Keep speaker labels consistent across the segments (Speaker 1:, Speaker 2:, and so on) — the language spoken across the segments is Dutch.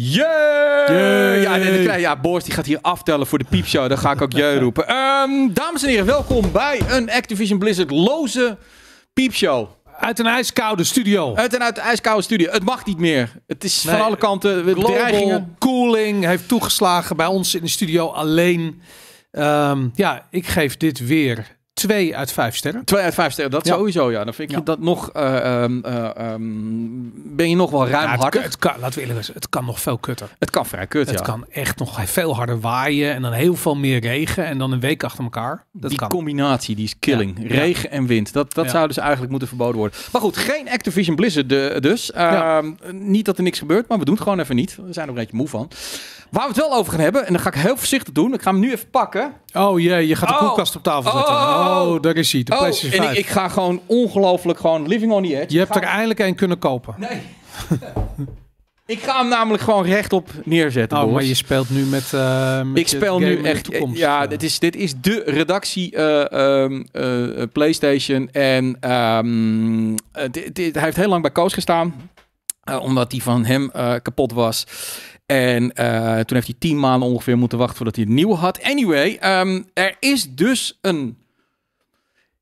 Speaker 1: Jee! Ja, nee, krijg, ja, die gaat hier aftellen voor de piepshow. Dan ga ik ook je roepen. Ehm, dames en heren, welkom bij een Activision Blizzard loze piepshow. Uit een ijskoude studio. Uit een, uit een ijskoude studio. Het mag niet meer. Het is van alle kanten global dreigingen.
Speaker 2: cooling heeft toegeslagen bij ons in de studio alleen. Ehm, ja, ik geef dit weer twee uit vijf sterren. Twee uit vijf sterren, dat sowieso, ja. Dan vind ik dat nog,
Speaker 1: eh, ehm, eh, ehm, ben je nog wel ruim hard? het,
Speaker 2: kan, laten we eerlijk zijn, het kan nog veel kutter. Het kan
Speaker 1: vrij kut, Het kan
Speaker 2: echt nog veel harder waaien en dan heel veel meer regen en dan een week achter elkaar. Dat die
Speaker 1: combinatie, die is killing. Regen en wind, dat, dat zou dus eigenlijk moeten verboden worden. Maar goed, geen Activision Blizzard dus. Ehm, niet dat er niks gebeurt, maar we doen het gewoon even niet. We zijn er een beetje moe van. Waar we het wel over gaan hebben, en dan ga ik heel voorzichtig doen. Ik ga hem nu even pakken. Oh jee, je gaat de oh. koelkast op tafel zetten. Oh. Oh, daar is hij. De oh, PlayStation En ik, ga gewoon ongelooflijk gewoon living on the edge. Je hebt er eindelijk één kunnen kopen. Nee. ik ga hem namelijk gewoon rechtop neerzetten. Oh, maar je speelt nu met. Eh, ik speel nu echt. Ja, dit is, dit is de redactie eh, ehm, eh, PlayStation. En um, hij heeft heel lang bij Koos gestaan. omdat die van hem kapot was. En toen heeft hij tien maanden ongeveer moeten wachten voordat hij het nieuwe had. Anyway, ehm, er is dus een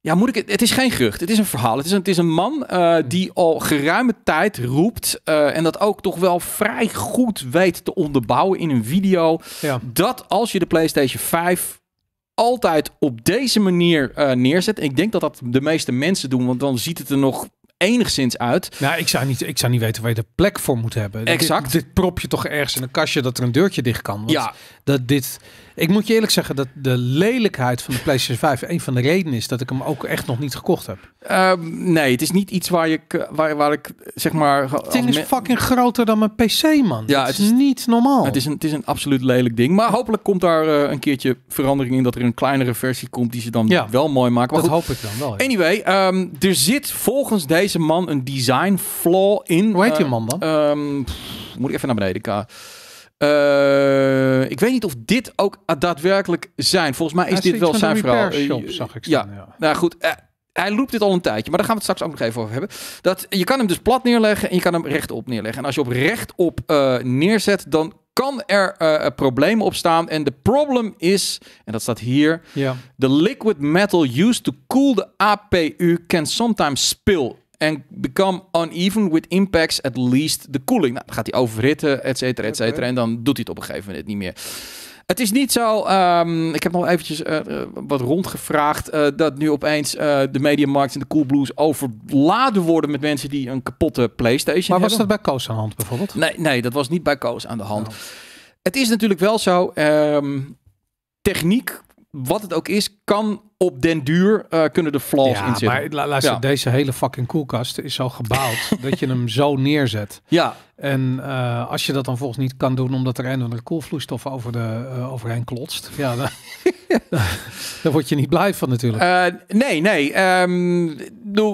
Speaker 1: ja, moet ik het? is geen gerucht. Het is een verhaal. Het is een, het is een man eh, die al geruime tijd roept. Eh, en dat ook toch wel vrij goed weet te onderbouwen in een video. Ja. Dat als je de PlayStation 5 altijd op deze manier eh, neerzet. En ik denk dat dat de meeste mensen doen, want dan ziet het er nog enigszins uit. Nou, ik zou niet, ik zou niet weten waar je de plek voor moet hebben. Exact. Dit, prop
Speaker 2: je toch ergens in een kastje dat er een deurtje dicht kan. Want ja. Dat dit, ik moet je eerlijk zeggen dat de lelijkheid van de PlayStation 5 een van de redenen is dat ik hem ook echt nog niet gekocht heb. Ehm, nee, het is
Speaker 1: niet iets waar, ik, waar, waar ik zeg maar.
Speaker 2: Het ding is fucking groter dan mijn PC, man.
Speaker 1: Ja, het, is, niet normaal. Het is, een, het is een absoluut lelijk ding. Maar hopelijk komt daar eh, een keertje verandering in dat er een kleinere versie komt die ze dan ja. wel mooi maken. Maar dat hoop ik dan wel. Anyway, ehm, er zit volgens deze deze man een design flaw in. Hoe heet eh, man dan? Ehm, moet ik even naar beneden gaan. Eh, ik weet niet of dit ook daadwerkelijk zijn. Volgens mij is dit wel zijn verhaal. Shop, eh, zag ik staan, ja. nou goed. hij loopt dit al een tijdje, maar daar gaan we het straks ook nog even over hebben. Dat, je kan hem dus plat neerleggen en je kan hem rechtop neerleggen. En als je op rechtop neerzet, dan kan er uh, problemen opstaan. En de problem is, en dat staat hier: de liquid metal used to cool the APU can sometimes spill en become uneven with impacts at least the cooling. Nou, dan gaat hij overritten, et cetera, et cetera. En dan doet hij het op een gegeven moment niet meer. Het is niet zo, ehm, ik heb nog eventjes eh, eh, wat rondgevraagd, eh, dat nu opeens uh, de mediamarkt en de cool blues overladen worden met mensen die een kapotte PlayStation maar hebben. Maar was dat bij Koos aan de hand bijvoorbeeld? Nee, nee dat was niet bij Koos aan de hand. Oh. Het is natuurlijk wel zo, ehm, techniek, wat het ook is, kan op den duur eh, kunnen de flaws ja, in zitten. Maar luister,
Speaker 2: deze hele fucking koelkast is zo gebouwd dat je hem zo neerzet. Ja. En eh, als je dat dan volgens niet kan doen omdat er een of andere koelvloeistof over de, uh, overheen klotst, ja, dan, dan, word je niet blij van natuurlijk.
Speaker 1: Eh, nee, nee. Ehm,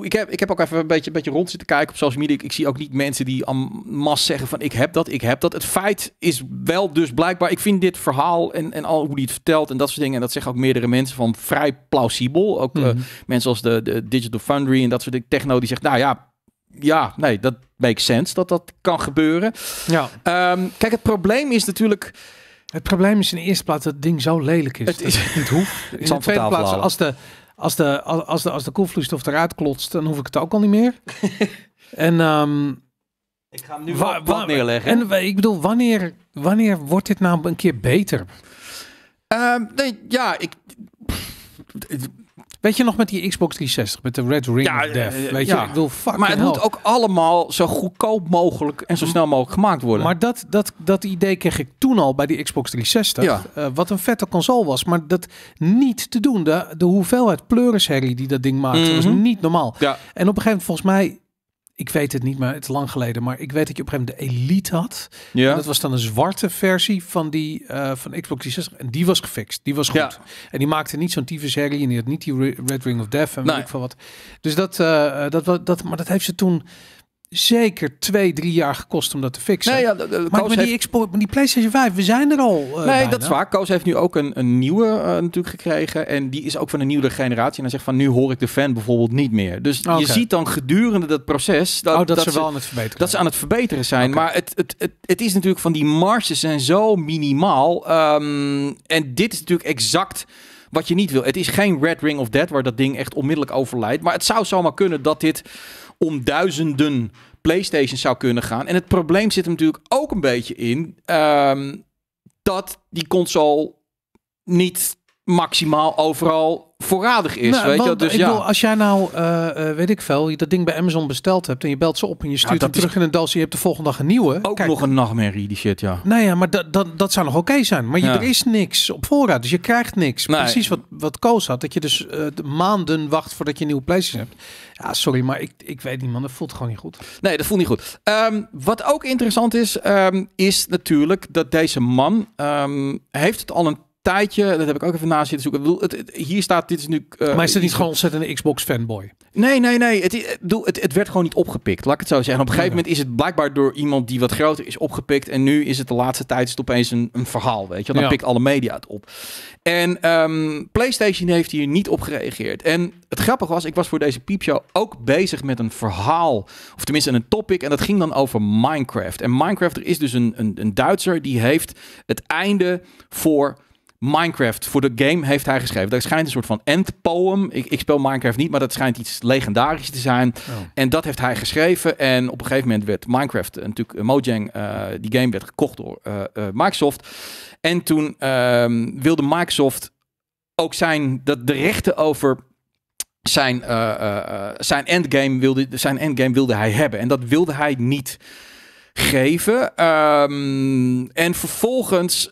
Speaker 1: ik, heb, ik heb ook even een beetje, een beetje rond zitten kijken op social media. Ik, zie ook niet mensen die aan mas zeggen van ik heb dat, ik heb dat. Het feit is wel dus blijkbaar, ik vind dit verhaal en, en al hoe die het vertelt en dat soort dingen, en dat zeggen ook meerdere mensen van vrij plausibel. Ook mhm. mensen als de, de Digital Foundry en dat soort techno die zegt, nou ja, ja, nee, dat makes sense dat dat kan gebeuren. Ja. Ehm, kijk, het probleem is natuurlijk... Het probleem is in de eerste plaats dat het ding zo lelijk is. Het is niet hoeft.
Speaker 2: In de tweede plaats, als de, als, de, als, de, als, de, koelvloeistof eruit klotst, dan hoef ik het ook al niet meer. en... Ehm,
Speaker 1: ik ga hem nu wa wat neerleggen.
Speaker 2: En ik bedoel, wanneer, wanneer wordt dit nou een keer beter? Ehm, nee, ja, ik... Weet je nog met die Xbox 360, met de Red Ring ja, Death, eh, weet je? Maar het moet ook allemaal zo goedkoop mogelijk en zo hm. snel mogelijk gemaakt worden. Maar dat, dat, dat idee kreeg ik toen al bij die Xbox 360. Eh, wat een vette console was, maar dat niet te doen. De, de hoeveelheid pleurisherrie die dat ding maakte, mhm. was niet normaal. En op een gegeven moment, volgens mij ik weet het niet, maar het is lang geleden. Maar ik weet dat je op een gegeven moment de Elite had. Ja. En dat was dan een zwarte versie van die eh, van Xbox 360. En die was gefixt. Die was goed. En die maakte niet zo'n tyfus herrie. En die had niet die Red Ring of Death en nee. weet ik van wat. Dus dat, eh, eh, dat, dat, dat, maar dat heeft ze toen zeker twee, drie jaar gekost om dat te fixen. Nee, ja, maar, die die PlayStation 5, we zijn er al. Eh, nee, dat is waar.
Speaker 1: Koos heeft nu ook een, een nieuwe eh, natuurlijk gekregen. En die is ook van een nieuwe generatie. En hij zegt van, nu hoor ik de fan bijvoorbeeld niet meer. Dus je ziet dan gedurende dat proces... Dat, oh, dat, ze, wel aan het verbeteren Dat ze aan het verbeteren zijn. Maar het, het, het, het, is natuurlijk van die marges zijn zo minimaal. Ehm, en dit is natuurlijk exact wat je niet wil. Het is geen Red Ring of Dead waar dat ding echt onmiddellijk overlijdt. Maar het zou zomaar kunnen dat dit om duizenden PlayStation zou kunnen gaan. En het probleem zit hem natuurlijk ook een beetje in ehm, dat die console niet maximaal overal voorradig is. Nou, weet dus, ja. Bedoel,
Speaker 2: als jij nou, eh, eh, weet ik veel, je dat ding bij Amazon besteld hebt en je belt ze op en je stuurt ja, het terug in een doos je hebt de volgende dag een nieuwe. Ook Kijk, nog een nachtmerrie, die shit, ja. Nou ja, maar dat, dat, dat zou nog oké zijn. Maar je, er is niks op voorraad, dus je krijgt niks. Precies wat, wat Koos had, dat je dus uh, maanden wacht voordat je een nieuwe PlayStation hebt. Ja, sorry, maar ik, ik weet niet, man. Dat voelt gewoon niet goed.
Speaker 1: Nee, dat voelt niet goed. Ehm, wat ook interessant is, ehm, is natuurlijk dat deze man ehm, heeft het al een tijdje, dat heb ik ook even na zitten zoeken. Ik het, hier staat, dit is nu... Uh, maar is het niet gewoon een Xbox-fanboy? Nee, nee, nee. Het, eh, het, het, werd gewoon niet opgepikt, laat ik het zo zeggen. op een gegeven moment is het blijkbaar door iemand die wat groter is opgepikt. En nu is het de laatste tijd is het opeens een, een verhaal, weet je. Dan pikt alle media het op. En ehm, PlayStation heeft hier niet op gereageerd. En het grappige was, ik was voor deze piepshow ook bezig met een verhaal. Of tenminste een topic. En dat ging dan over Minecraft. En Minecraft, er is dus een, een, een Duitser die heeft het einde voor... Minecraft voor de game heeft hij geschreven. Dat schijnt een soort van endpoem. Ik, ik speel Minecraft niet, maar dat schijnt iets legendarisch te zijn. Oh. En dat heeft hij geschreven. En op een gegeven moment werd Minecraft, eh, natuurlijk eh, Mojang, eh, die game werd gekocht door Microsoft. En toen ehm, wilde Microsoft ook zijn, dat de rechten over zijn, zijn, endgame wilde, zijn endgame wilde hij hebben. En dat wilde hij niet geven. Ehm, en vervolgens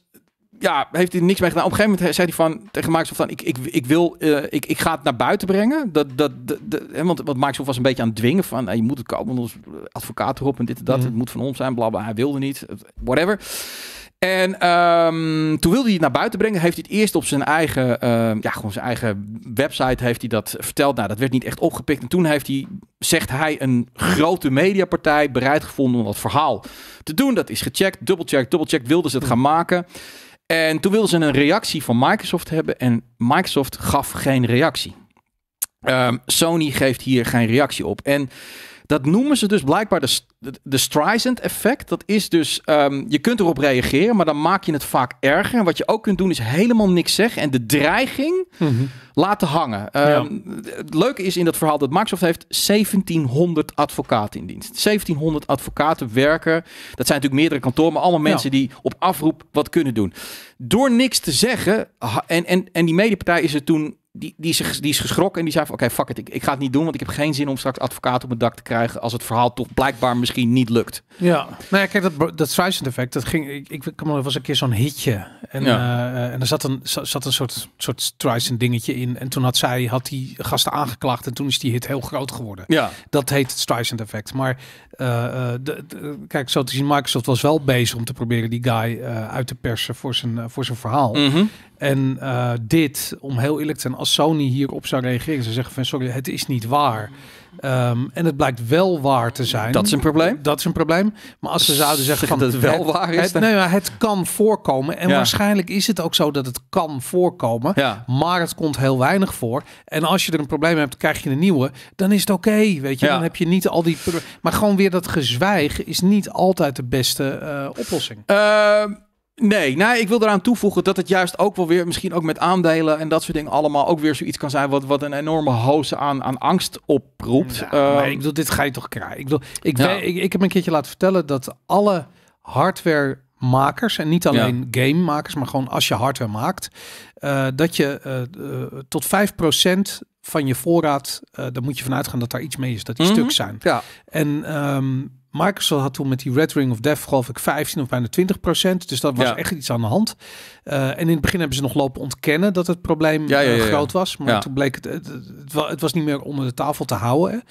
Speaker 1: ja, heeft hij niks mee gedaan. Op een gegeven moment zei hij van, tegen Microsoft van... ik, ik, ik, wil, eh, ik, ik ga het naar buiten brengen. Dat, dat, dat, hè, want, want Microsoft was een beetje aan het dwingen van... Nou, je moet het komen ons advocaat erop en dit en dat. Mhm. Het moet van ons zijn, blabla. Bla. Hij wilde niet, whatever. En ehm, toen wilde hij het naar buiten brengen. Heeft hij het eerst op zijn eigen, ehm, ja, gewoon zijn eigen website heeft hij dat verteld. Nou, dat werd niet echt opgepikt. En toen heeft hij, zegt hij, een grote mediapartij bereid gevonden om dat verhaal te doen. Dat is gecheckt, dubbelcheck, dubbelcheck. Wilden ze het mhm. gaan maken. En toen wilden ze een reactie van Microsoft hebben en Microsoft gaf geen reactie. Ehm, Sony geeft hier geen reactie op. En dat noemen ze dus blijkbaar de, de effect. Dat is dus, ehm, je kunt erop reageren, maar dan maak je het vaak erger. En wat je ook kunt doen is helemaal niks zeggen en de dreiging mhm. laten hangen. Ehm, het leuke is in dat verhaal dat Microsoft heeft 1700 advocaten in dienst. 1700 advocaten werken. Dat zijn natuurlijk meerdere kantoren, maar allemaal mensen die op afroep wat kunnen doen. Door niks te zeggen, en, en, en die medepartij is er toen die, die, is, die is geschrokken en die zei van oké, fuck het ik, ik ga het niet doen, want ik heb geen zin om straks advocaat op mijn dak te krijgen als het verhaal toch blijkbaar misschien niet lukt.
Speaker 2: Ja, nou ja, kijk, dat, dat Streisand effect, dat ging, ik, ik kan me een keer zo'n hitje en, eh, en er zat een, zat een soort, soort Streisand dingetje in en toen had zij, had die gasten aangeklaagd en toen is die hit heel groot geworden. Ja. Dat heet het Streisand effect, maar eh, eh, de, kijk, zo te zien, Microsoft was wel bezig om te proberen die guy uit te persen voor zijn, voor zijn verhaal. Mhm. En eh, dit, om heel eerlijk te zijn, als Sony hierop zou reageren, ze zeggen van sorry, het is niet waar. Ehm, en het blijkt wel waar te zijn. Dat is een probleem. Dat is een probleem. Maar als ze zouden zeggen van dat het wel waar is. Het, nee, maar het kan voorkomen. En waarschijnlijk is het ook zo dat het kan voorkomen. Ja. Maar het komt heel weinig voor. En als je er een probleem hebt, krijg je een nieuwe. Dan is het oké. weet je, dan heb je niet al die. Maar gewoon weer dat gezwijg is niet altijd de beste eh, oplossing.
Speaker 1: Ehm, Nee, nou, ik wil eraan toevoegen dat het juist ook wel weer, misschien ook met aandelen en dat soort dingen allemaal, ook weer zoiets kan zijn wat, wat een enorme hoos aan, aan angst oproept. Ja, ehm, ik bedoel, dit ga je toch krijgen. Ik, bedoel, ik, ik, heb een keertje laten vertellen dat alle hardwaremakers,
Speaker 2: en niet alleen game-makers, maar gewoon als je hardware maakt, eh, dat je uh, tot 5% van je voorraad, dan moet je vanuit gaan dat daar iets mee is, dat die mhm. stuk zijn. Ja. En ehm, Microsoft had toen met die Red Ring of Death geloof ik 15 of bijna 20 procent. Dus dat was echt iets aan de hand. Eh, en in het begin hebben ze nog lopen ontkennen dat het probleem eh, groot was. Maar toen bleek het, het, was niet meer onder de tafel te houden.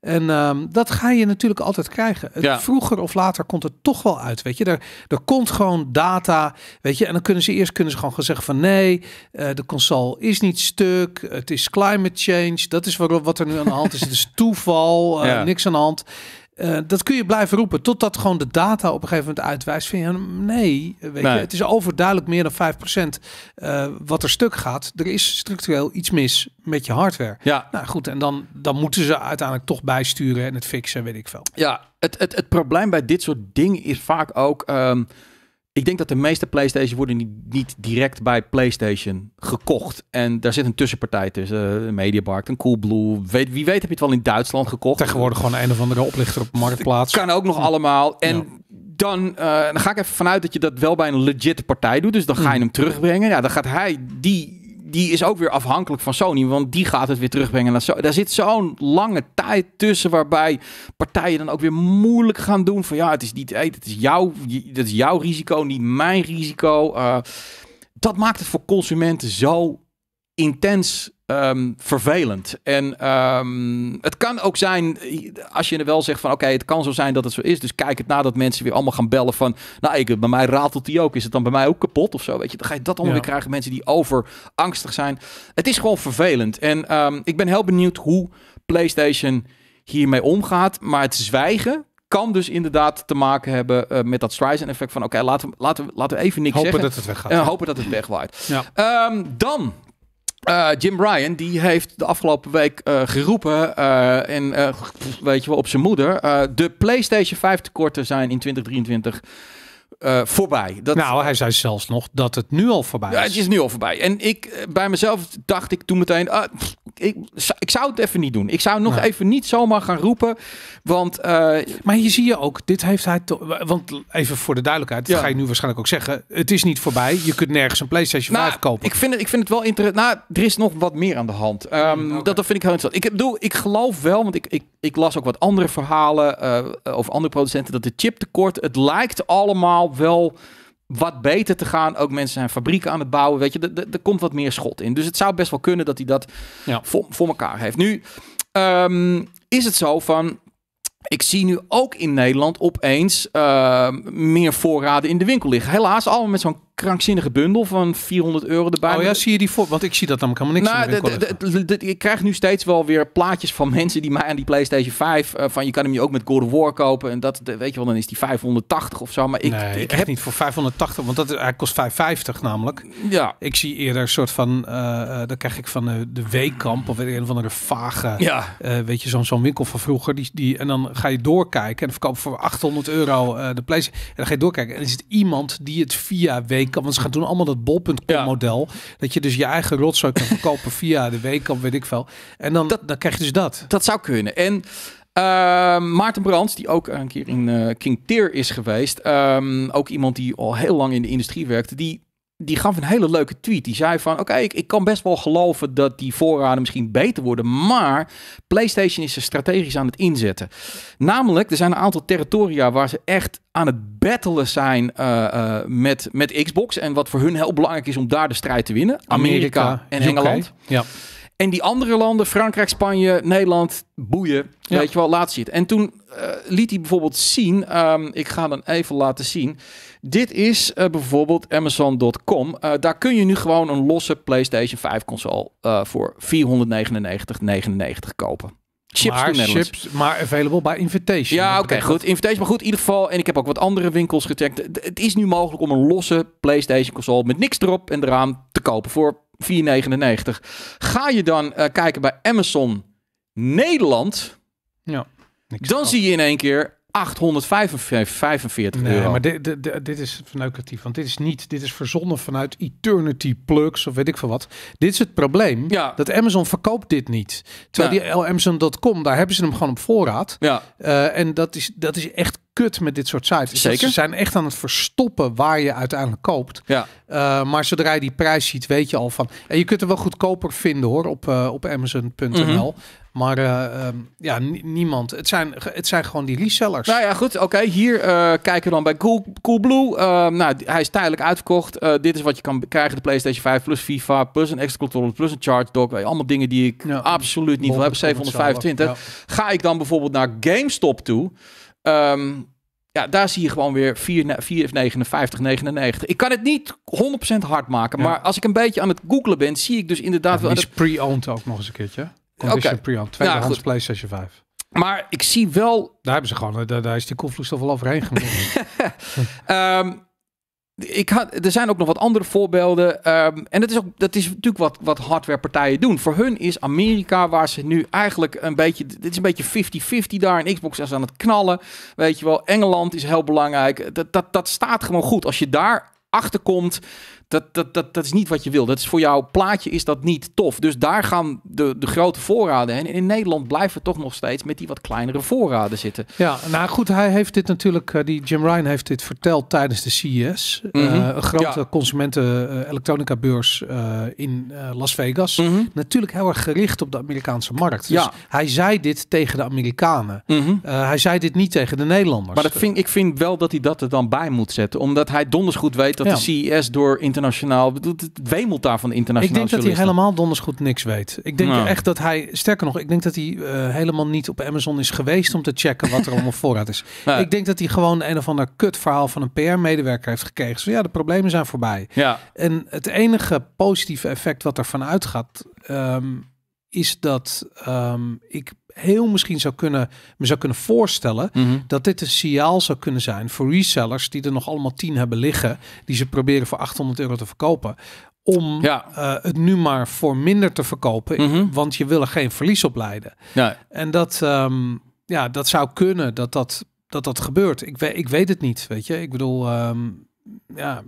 Speaker 2: En ehm, dat ga je natuurlijk altijd krijgen. Vroeger of later komt het toch wel uit. Weet je, er, komt gewoon data. Weet je, en dan kunnen ze eerst kunnen ze gewoon gaan zeggen van nee, eh, de console is niet stuk. Het is climate change. Dat is wat, wat er nu aan de hand is. Het is toeval. Niks aan de hand. Eh, dat kun je blijven roepen totdat gewoon de data op een gegeven moment uitwijst. Vind je, nee, weet nee. Je, het is overduidelijk meer dan 5% uh, eh, wat er stuk gaat. Er is structureel iets mis met je hardware. Ja. Nou goed, en dan, dan moeten ze uiteindelijk toch bijsturen en het fixen, weet ik veel.
Speaker 1: Ja, het, het, het probleem bij dit soort dingen is vaak ook... Ehm, ik denk dat de meeste PlayStation worden niet, direct bij PlayStation gekocht. En daar zit een tussenpartij tussen. Eh, een Mediamarkt, een Coolblue. Weet, wie weet heb je het wel in Duitsland gekocht. Tegenwoordig gewoon een of andere oplichter op marktplaats. Kan ook nog allemaal. En dan, eh, dan ga ik even vanuit dat je dat wel bij een legit partij doet. Dus dan ga je mm. hem terugbrengen. Ja, dan gaat hij die die is ook weer afhankelijk van Sony, want die gaat het weer terugbrengen naar Sony. Daar zit zo'n lange tijd tussen waarbij partijen dan ook weer moeilijk gaan doen van ja, het is niet, hey, het is jouw, dat is jouw risico, niet mijn risico. Eh, dat maakt het voor consumenten zo intens Ehm, vervelend. En ehm, het kan ook zijn, als je er wel zegt van oké, het kan zo zijn dat het zo is. Dus kijk het na dat mensen weer allemaal gaan bellen van nou, ik, bij mij ratelt die ook. Is het dan bij mij ook kapot of zo? Weet je, dan ga je dat allemaal weer krijgen. Mensen die over angstig zijn. Het is gewoon vervelend. En ehm, ik ben heel benieuwd hoe PlayStation hiermee omgaat. Maar het zwijgen kan dus inderdaad te maken hebben eh, met dat Streisand effect van oké, laten, laten, laten we even niks hopen Dat het weggaat. En hopen dat het wegwaait. Ja. dan eh, Jim Ryan die heeft de afgelopen week eh, geroepen en eh, weet je wel op zijn moeder de PlayStation 5 tekorten zijn in 2023 eh, voorbij. Dat, nou, hij zei zelfs nog dat het nu al voorbij is. Ja, het is nu al voorbij. En ik eh, bij mezelf dacht ik toen meteen, ah, ik, ik zou het even niet doen. Ik zou nog even niet zomaar gaan roepen, want... Eh, maar je zie je ook, dit heeft hij... Want even voor de duidelijkheid, dat ga je nu waarschijnlijk ook zeggen. Het is niet voorbij. Je kunt nergens een PlayStation 5 nou, kopen. Ik vind het, ik vind het wel interessant. Nou, er is nog wat meer aan de hand. Ehm, mm, dat, dat vind ik heel interessant. Ik bedoel, ik geloof wel, want ik, ik, ik las ook wat andere verhalen uh, over andere producenten, dat de chiptekort, het lijkt allemaal wel wat beter te gaan. Ook mensen zijn fabrieken aan het bouwen. Weet je, er komt wat meer schot in. Dus het zou best wel kunnen dat hij dat voor, voor elkaar heeft. Nu ehm, is het zo van. Ik zie nu ook in Nederland opeens ehm, meer voorraden in de winkel liggen. Helaas allemaal met zo'n krankzinnige bundel van 400 euro erbij. Oh ja, zie je die voor? Want ik zie dat namelijk helemaal niks nou, Ik krijg nu steeds wel weer plaatjes van mensen die mij aan die PlayStation 5... Eh, van je kan hem je ook met God of War kopen. En dat, de, weet je wel, dan is die 580 of zo. Maar ik, ik heb niet voor
Speaker 2: 580, want dat hij kost 550 namelijk. Ja. Ik zie eerder een soort van... Eh, eh, dan krijg ik van de de Weekamp of een van de vage... Ja. weet je, zo'n winkel van vroeger. Die, die, en dan ga je doorkijken en verkoop voor 800 euro de PlayStation. En dan ga je doorkijken en is het iemand die het via Weekamp want ze gaan doen allemaal dat bol.com-model. Dat je dus je eigen rotzooi kan
Speaker 1: verkopen via de weekend, weet ik veel. En dan, dan krijg je dus dat. Dat zou kunnen. En... Ehm, Maarten Brands, die ook een keer in eh, King Tear is geweest. Ehm, ook iemand die al heel lang in de industrie werkte, Die die gaf een hele leuke tweet. Die zei van, oké, ik, ik, kan best wel geloven dat die voorraden misschien beter worden, maar PlayStation is ze strategisch aan het inzetten. Namelijk, er zijn een aantal territoria waar ze echt aan het battelen zijn eh, eh, met, met Xbox en wat voor hun heel belangrijk is om daar de strijd te winnen. Amerika, en Engeland. Ja. En die andere landen, Frankrijk, Spanje, Nederland, boeien. Weet je wel, laat zien. En toen eh, liet hij bijvoorbeeld zien, ehm, ik ga dan even laten zien. Dit is uh, bijvoorbeeld Amazon.com. Uh, eh, daar kun je nu gewoon een losse PlayStation 5 console uh, voor 499,99 kopen. Chips maar, chips, maar available bij Invitation. Ja, oké, goed. Invitation, maar goed, in ieder geval. En ik heb ook wat andere winkels gecheckt. Het is nu mogelijk om een losse PlayStation console met niks erop en eraan te kopen voor 4,99. Ga je dan kijken bij Amazon Nederland, ja, dan zie je in één keer 845 nee, euro. Maar
Speaker 2: dit, dit, dit is verneukeratief. Want dit is niet, dit is verzonnen vanuit Eternity Plugs of weet ik veel wat. Dit is het probleem. Ja. Dat Amazon verkoopt dit niet. Terwijl die Amazon.com, daar hebben ze hem gewoon op voorraad. Ja. Eh, en dat is, dat is echt kut met dit soort sites. Zeker. Ze zijn echt aan het verstoppen waar je uiteindelijk koopt. Ja. Eh, maar zodra je die prijs ziet, weet je al van. En je kunt er wel goedkoper vinden hoor op, uh, op Amazon.nl. Mhm. Maar eh, ehm, ja, niemand. Het zijn,
Speaker 1: het zijn gewoon die resellers. Nou ja, goed. Oké, hier kijken we dan bij Cool, Coolblue. Ehm, nou, hij is tijdelijk uitverkocht. dit is wat je kan krijgen. De PlayStation 5 plus FIFA plus een extra controller plus een charge dock. Allemaal dingen die ik absoluut niet wil hebben. 725. Ga ik dan bijvoorbeeld naar GameStop toe... Ehm, ja, daar zie je gewoon weer 4, 4, 59, 99. Ik kan het niet 100% hard maken. Maar als ik een beetje aan het googlen ben, zie ik dus inderdaad ja, wel... is
Speaker 2: pre-owned ook nog eens een keertje. Condition okay. pre-owned. Tweedehands PlayStation 5.
Speaker 1: Maar ik zie
Speaker 2: wel... Daar hebben ze gewoon... Eh, daar, daar is die koelvloeistof al overheen genomen.
Speaker 1: Ehm, ik had, er zijn ook nog wat andere voorbeelden. Ehm, en dat is, ook, dat is natuurlijk wat, wat hardwarepartijen doen. Voor hun is Amerika, waar ze nu eigenlijk een beetje. Dit is een beetje 50-50 daar. En Xbox is aan het knallen. Weet je wel, Engeland is heel belangrijk. Dat, dat, dat staat gewoon goed. Als je daar komt dat, dat, dat, is niet wat je wil. Dat is voor jouw plaatje is dat niet tof. Dus daar gaan de, de grote voorraden heen. En in Nederland blijven we toch nog steeds met die wat kleinere voorraden zitten.
Speaker 2: Ja, nou goed, hij heeft dit natuurlijk, eh, die Jim Ryan heeft dit verteld tijdens de CES. Eh, mhm. een grote consumenten uh, eh, elektronica beurs in Las Vegas. Mhm. Natuurlijk heel erg gericht op de Amerikaanse markt. Dus ja.
Speaker 1: hij zei dit tegen de
Speaker 2: Amerikanen. Mhm. hij zei dit niet tegen de Nederlanders. Maar dat
Speaker 1: vind, ik vind wel dat hij dat er dan bij moet zetten. Omdat hij donders goed weet dat de CES door internationale internationaal. Bedoelt het wemelt daar van internationaal. Ik denk dat hij
Speaker 2: helemaal donders goed niks weet. Ik denk nou. echt dat hij, sterker nog, ik denk dat hij eh, helemaal niet op Amazon is geweest om te checken wat er allemaal voorraad is. Ik denk dat hij gewoon een of ander kut verhaal van een PR-medewerker heeft gekregen. Zo ja, de problemen zijn voorbij. Ja. En het enige positieve effect wat er vanuit gaat, ehm, is dat ehm, ik heel misschien zou kunnen, me zou kunnen voorstellen mhm. dat dit een signaal zou kunnen zijn voor resellers die er nog allemaal 10 hebben liggen, die ze proberen voor 800 euro te verkopen. Om ja. Eh, het nu maar voor minder te verkopen, mhm. want je wil er geen verlies op leiden. En dat, ehm, ja, dat zou kunnen dat dat, dat, dat gebeurt. Ik weet, ik weet het niet, weet je. Ik bedoel, ehm, ja,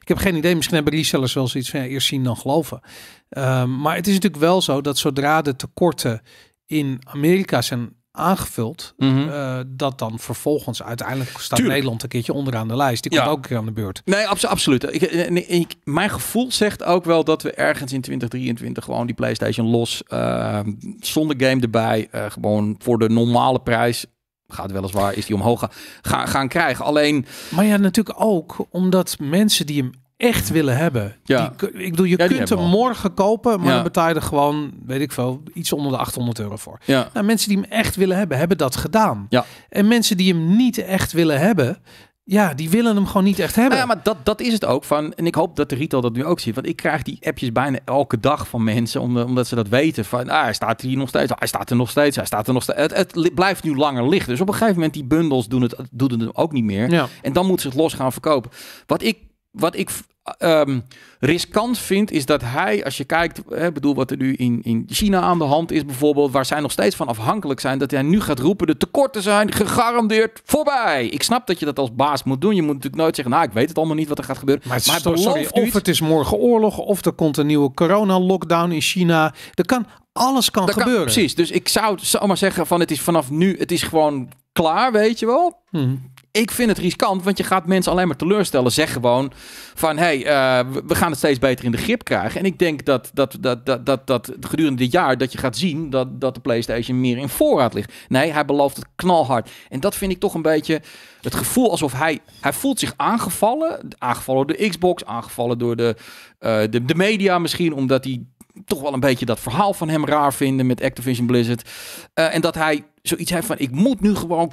Speaker 2: ik heb geen idee. Misschien hebben resellers wel zoiets van ja, eerst zien dan geloven. Ehm, maar het is natuurlijk wel zo dat zodra de tekorten in Amerika zijn aangevuld, mhm. eh, dat dan vervolgens uiteindelijk staat Nederland een keertje onderaan de lijst. Die komt ook een keer aan de beurt.
Speaker 1: Nee, absoluut. Ik, eh, ik, mijn gevoel zegt ook wel dat we ergens in 2023 gewoon die PlayStation los, ehm, zonder game erbij, eh, gewoon voor de normale prijs gaat weliswaar, is die omhoog gaan, gaan krijgen. Alleen. Maar ja, natuurlijk ook omdat
Speaker 2: mensen die hem echt willen hebben. Ja. Die, ik bedoel, je kunt hem morgen kopen, maar dan betaal je er gewoon, weet ik veel, iets onder de 800 euro voor. Ja. Nou, mensen die hem echt willen hebben, hebben dat gedaan.
Speaker 1: Ja. En mensen die hem niet echt willen hebben, ja, die willen hem gewoon niet echt nou hebben. ja, maar dat, dat is het ook van. En ik hoop dat de retail dat nu ook ziet. Want ik krijg die appjes bijna elke dag van mensen. Omdat ze dat weten. Van, ah, hij staat hier nog steeds. Ah, hij staat er nog steeds. Hij staat er nog steeds. Het, het blijft nu langer liggen. Dus op een gegeven moment, die bundels doen het, doen het ook niet meer. En dan moeten ze het los gaan verkopen. Wat ik, wat ik um, riskant vind, is dat hij, als je kijkt, hè, bedoel wat er nu in, in China aan de hand is bijvoorbeeld, waar zij nog steeds van afhankelijk zijn, dat hij nu gaat roepen, de tekorten zijn gegarandeerd voorbij. Ik snap dat je dat als baas moet doen. Je moet natuurlijk nooit zeggen, nou, ik weet het allemaal niet wat er gaat gebeuren. Maar, het maar of het
Speaker 2: is morgen oorlog, of er komt een nieuwe corona-lockdown in China.
Speaker 1: Er kan... Alles kan gebeuren. precies. Dus ik zou zomaar zeggen van het is vanaf nu, het is gewoon klaar, weet je wel. Mhm. Ik vind het riskant, want je gaat mensen alleen maar teleurstellen. Zeg gewoon van, hé, hey, eh, we gaan het steeds beter in de grip krijgen. En ik denk dat, dat, dat, dat, dat, dat gedurende dit jaar dat je gaat zien dat, dat de PlayStation meer in voorraad ligt. Nee, hij belooft het knalhard. En dat vind ik toch een beetje het gevoel alsof hij... Hij voelt zich aangevallen. Aangevallen door de Xbox, aangevallen door de, eh, de, de media misschien, omdat hij toch wel een beetje dat verhaal van hem raar vinden met Activision Blizzard. Eh, en dat hij zoiets heeft van: ik moet nu gewoon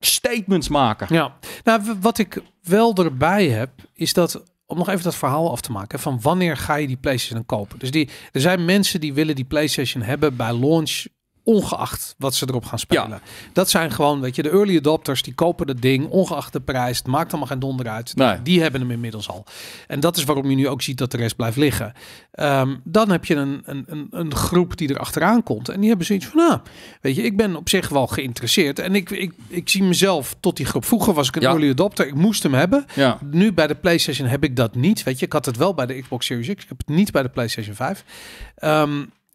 Speaker 1: statements maken. Ja, nou, wat ik wel erbij heb,
Speaker 2: is dat om nog even dat verhaal af te maken van wanneer ga je die PlayStation kopen? Dus die, er zijn mensen die willen die PlayStation hebben bij launch ongeacht wat ze erop gaan spelen. Dat zijn gewoon, weet je, de early adopters die kopen dat ding, ongeacht de prijs. Het maakt allemaal geen donder uit. Die hebben hem inmiddels al. En dat is waarom je nu ook ziet dat de rest blijft liggen. Ehm, dan heb je een, een, een, groep die er achteraan komt. En die hebben zoiets van, ah, weet je, ik ben op zich wel geïnteresseerd. En ik, ik, ik zie mezelf tot die groep. Vroeger was ik een early adopter, ik moest hem hebben. Ja. Nu bij de PlayStation heb ik dat niet. Weet je, ik had het wel bij de Xbox Series X, ik heb het niet bij de PlayStation 5.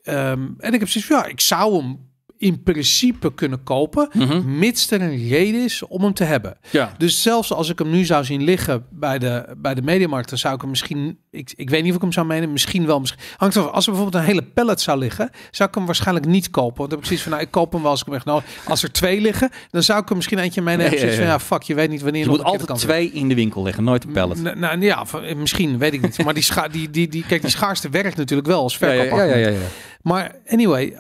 Speaker 2: Ehm, en ik heb zoiets ja, ik zou hem in principe kunnen kopen, mm mits er een reden is om hem te hebben. Ja. Dus zelfs als ik hem nu zou zien liggen bij de, bij de mediamarkt, dan zou ik hem misschien, ik, ik weet niet of ik hem zou menen, misschien wel. Misschien, hangt ervan, als er bijvoorbeeld een hele pallet zou liggen, zou ik hem waarschijnlijk niet kopen. Want dan precies van, nou, ik koop hem wel als ik hem echt nou, Als er twee liggen, dan zou ik hem misschien eentje meenemen. Nee, ja, Van, ja, fuck, je weet niet wanneer. Je moet altijd twee
Speaker 1: in de winkel liggen, nooit een pallet.
Speaker 2: nou, ja, misschien, weet ik niet. Maar die, die, die, die, kijk, die schaarste werkt natuurlijk wel als verkoper. ja, ja, ja. ja maar anyway,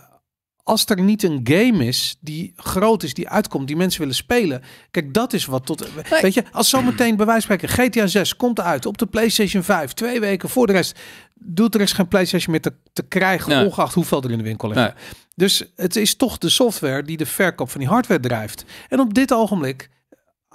Speaker 2: als er niet een game is die groot is, die uitkomt, die mensen willen spelen. Kijk, dat is wat tot. Weet je, als zometeen bij wijze van spreken GTA 6 komt uit op de PlayStation 5, twee weken voor de rest, doet er is geen PlayStation meer te, krijgen, ongeacht hoeveel er in de winkel ligt. Dus het is toch de software die de verkoop van die hardware drijft. En op dit ogenblik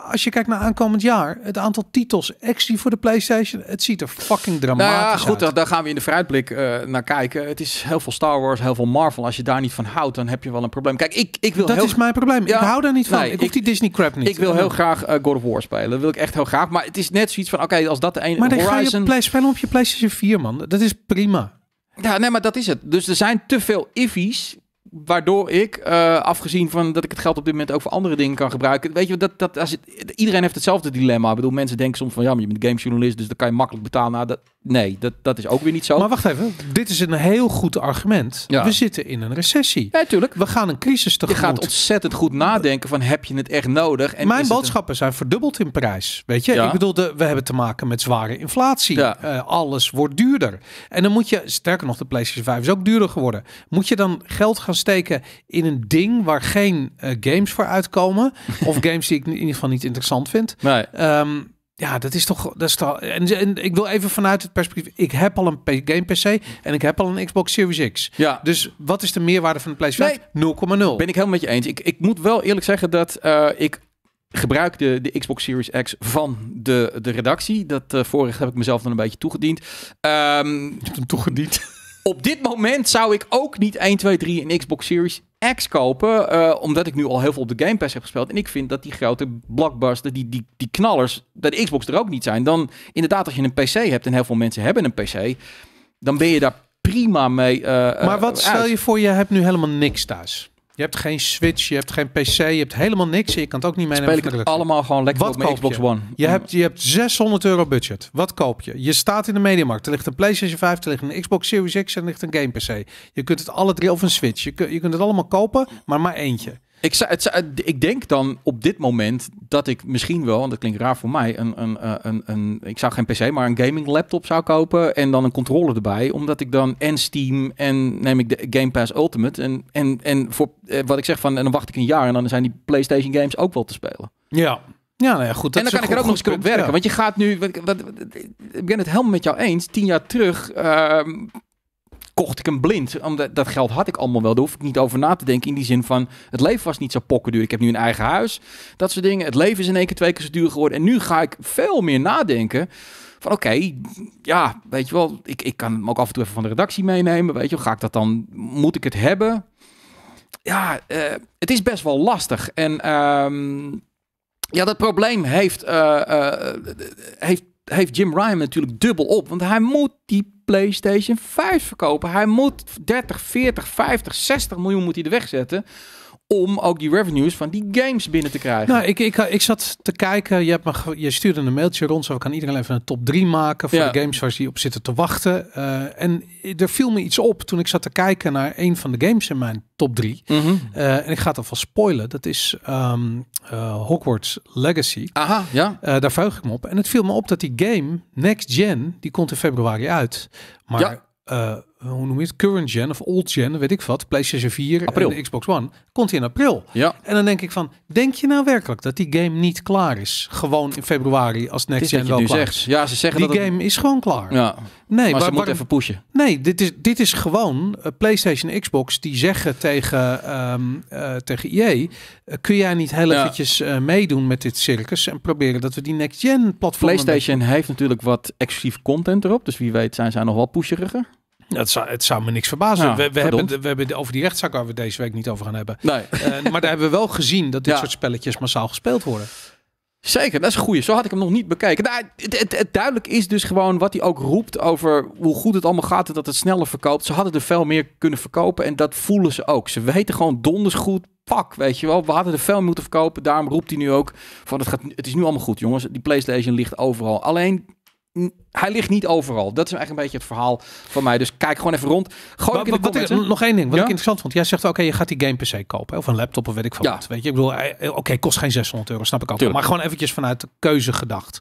Speaker 2: als je kijkt naar aankomend jaar, het aantal titels actie voor de PlayStation, het ziet er
Speaker 1: fucking dramatisch nou ja, goed, uit. Daar gaan we in de vooruitblik eh, naar kijken. Het is heel veel Star Wars, heel veel Marvel. Als je daar niet van houdt, dan heb je wel een probleem. Kijk, ik, ik wil. Dat is mijn probleem. Ja, ik hou daar niet van. ik hoef die Disney crap niet. Ik wil heel graag eh, God of War spelen. Dat wil ik echt heel graag. Maar het is net zoiets van: oké, als dat de ene. Maar dan Horizon...
Speaker 2: ga je spelen op je PlayStation 4, man. Dat is prima.
Speaker 1: Ja, nee, maar dat is het. Dus er zijn te veel iffies waardoor ik, eh, afgezien van dat ik het geld op dit moment ook voor andere dingen kan gebruiken. Weet je, dat, dat, als iedereen heeft hetzelfde dilemma. Ik bedoel, mensen denken soms van ja, maar je bent gamejournalist, dus dan kan je makkelijk betalen. Nou, dat, nee, dat, dat is ook weer niet zo. Maar wacht even, dit is een heel goed argument. We zitten in een recessie. Ja, We gaan een crisis tegemoet. Je gaat ontzettend goed nadenken van heb je het echt nodig? En Mijn boodschappen
Speaker 2: zijn verdubbeld in prijs, weet je? Ik bedoel, de, we hebben te maken met zware inflatie. Eh, alles wordt duurder. En dan moet je, sterker nog, de PlayStation 5 is ook duurder geworden. Moet je dan geld gaan steken in een ding waar geen eh, games voor uitkomen? of games die ik in ieder geval niet interessant vind? Ehm, ja, dat is toch. Dat is toch en, ik wil even vanuit het perspectief. Ik heb al een game PC en ik heb al een Xbox Series X.
Speaker 1: Ja. Dus wat is de meerwaarde van de PlayStation 0,0? ben ik helemaal met je eens. Ik, ik moet wel eerlijk zeggen dat eh, ik gebruik de, de Xbox Series X van de, de redactie. Dat uh, vorig heb ik mezelf dan een beetje toegediend. Um, je hebt hem toegediend. Op dit moment zou ik ook niet 1, 2, 3 een Xbox Series X kopen. Eh, omdat ik nu al heel veel op de Game Pass heb gespeeld. En ik vind dat die grote blockbuster, die, die, die knallers, dat de Xbox er ook niet zijn. Dan inderdaad, als je een PC hebt en heel veel mensen hebben een PC, dan ben je daar prima mee. Uh,
Speaker 2: maar wat eh, stel je voor, je hebt nu helemaal niks thuis? Je hebt geen Switch, je hebt geen PC, je hebt helemaal niks. Je kan het ook niet meenemen. Speel ik het allemaal gewoon lekker Wat op Xbox je? One. Je mm. hebt, je hebt 600 euro budget. Wat koop je? Je staat in de mediamarkt. Er ligt een PlayStation 5, er ligt een Xbox Series X en er ligt een game PC.
Speaker 1: Je kunt het alle drie, of een Switch. Je, kunt, je kunt het allemaal kopen, maar maar eentje. Ik, het, ik denk dan op dit moment dat ik misschien wel, en dat klinkt raar voor mij, een, een, eh, een, een, ik zou geen PC, maar een gaming laptop zou kopen en dan een controller erbij. Omdat ik dan en Steam en neem ik de Game Pass Ultimate. En, en, en voor eh, wat ik zeg van, en dan wacht ik een jaar en dan zijn die PlayStation games ook wel te spelen. Ja. Ja, nou ja, goed. Dat en dan kan ik er ook nog eens op werken. Want je gaat nu, ik ben het helemaal met jou eens. Tien jaar terug ehm, kocht ik een blind. Omdat dat geld had ik allemaal wel. Daar hoef ik niet over na te denken. In die zin van, het leven was niet zo duur. Ik heb nu een eigen huis. Dat soort dingen. Het leven is in één keer twee keer zo duur geworden. En nu ga ik veel meer nadenken van oké, ja, weet je wel, ik, ik kan hem ook af en toe even van de redactie meenemen, weet je wel, ga ik dat dan, moet ik het hebben? Ja, eh, het is best wel lastig. En ehm, ja, dat probleem heeft, eh, eh, heeft, heeft Jim Ryan natuurlijk dubbel op, want hij moet die PlayStation 5 verkopen. Hij moet 30, 40, 50, 60 miljoen moet hij er wegzetten om ook die revenues van die games binnen te krijgen. Nou,
Speaker 2: ik, ik, ik zat te kijken, je, hebt me, je stuurde een mailtje rond, zo kan iedereen even een top 3 maken voor de games waar ze op zitten te wachten. Eh, en er viel me iets op toen ik zat te kijken naar een van de games in mijn top 3. Mhm. Eh, en ik ga het alvast spoilen, dat is ehm, eh, Hogwarts Legacy. Aha, ja. daar verheug ik me op. En het viel me op dat die game, Next Gen, die komt in februari uit. Maar ja. Eh, hoe noem je het, current gen of old gen, weet ik wat, PlayStation 4 en Xbox One, komt in april. Ja. En dan denk ik van, denk je nou werkelijk dat die game niet klaar is? Gewoon in februari als next gen wel klaar zegt. Ja, ze zeggen die game is gewoon klaar. Ja.
Speaker 1: Nee, maar, ze moeten even pushen.
Speaker 2: Nee, dit is, dit is gewoon eh, PlayStation Xbox die zeggen tegen, um, tegen EA, kun jij niet heel ja. meedoen met dit circus en proberen dat we die next gen platform... PlayStation heeft natuurlijk
Speaker 1: wat exclusief content erop, dus wie weet zijn zij nog wel pusheriger.
Speaker 2: Het zou, het zou me niks verbazen. we, hebben, we hebben over die rechtszaak waar we deze week niet over gaan hebben.
Speaker 1: Nee. Eh, maar daar hebben we wel gezien dat dit soort
Speaker 2: spelletjes massaal gespeeld worden.
Speaker 1: Zeker, dat is een goeie. Zo had ik hem nog niet bekeken. Nou, het, duidelijk is dus gewoon wat hij ook roept over hoe goed het allemaal gaat en dat het sneller verkoopt. Ze hadden er veel meer kunnen verkopen en dat voelen ze ook. Ze weten gewoon donders goed, pak, weet je wel. We hadden er veel moeten verkopen. Daarom roept hij nu ook van het, gaat, het is nu allemaal goed, jongens. Die PlayStation ligt overal. Alleen hij ligt niet overal. Dat is eigenlijk een beetje het verhaal van mij. Dus kijk gewoon even rond. Gooi ik nog
Speaker 2: één ding, wat ik interessant vond. Jij zegt, oké, je gaat die game PC kopen. Of een laptop, of weet ik veel ja. wat.
Speaker 1: Weet je? Ik bedoel, eh,
Speaker 2: oké, kost geen 600 euro, snap ik al. Maar gewoon eventjes vanuit de keuze gedacht.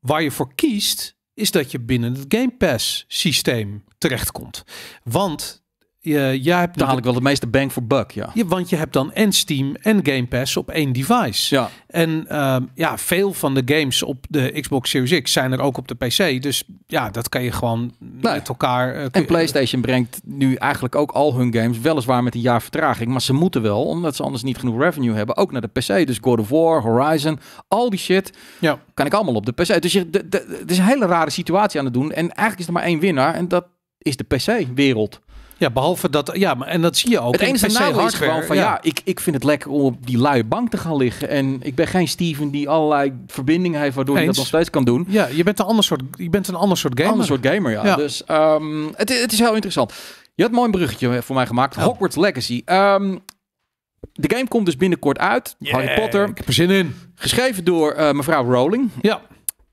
Speaker 2: Waar je voor kiest, is dat je binnen het Game Pass systeem terechtkomt. Want
Speaker 1: je, je hebt dadelijk wel de meeste bang voor buck, ja.
Speaker 2: Want je hebt dan en Steam en Game Pass op één device. Ja. En ehm, ja, veel van de games op de Xbox Series X zijn er ook op
Speaker 1: de PC. Dus ja, dat kan je gewoon met elkaar... Uh, en PlayStation brengt nu eigenlijk ook al hun games, weliswaar met een jaar vertraging, maar ze moeten wel, omdat ze anders niet genoeg revenue hebben, ook naar de PC. Dus God of War, Horizon, al die shit ja. kan ik allemaal op de PC. Dus je, het is een hele rare situatie aan het doen. En eigenlijk is er maar één winnaar en dat is de PC-wereld. Ja, behalve dat. Ja, maar, en dat zie je ook. Het enige nadeel gewoon van ja. ik, ik vind het lekker om op die luie bank te gaan liggen. En ik ben geen Steven die allerlei verbindingen heeft waardoor hij dat nog steeds kan doen. Ja, je bent een ander soort, je bent een ander soort gamer. Ander soort gamer, ja. Dus ehm, het, het is heel interessant. Je had mooi een bruggetje voor mij gemaakt. Oh. Hogwarts Legacy. Ehm, de game komt dus binnenkort uit. Harry Potter. Ik heb er zin in. Geschreven door eh, mevrouw Rowling. Ja.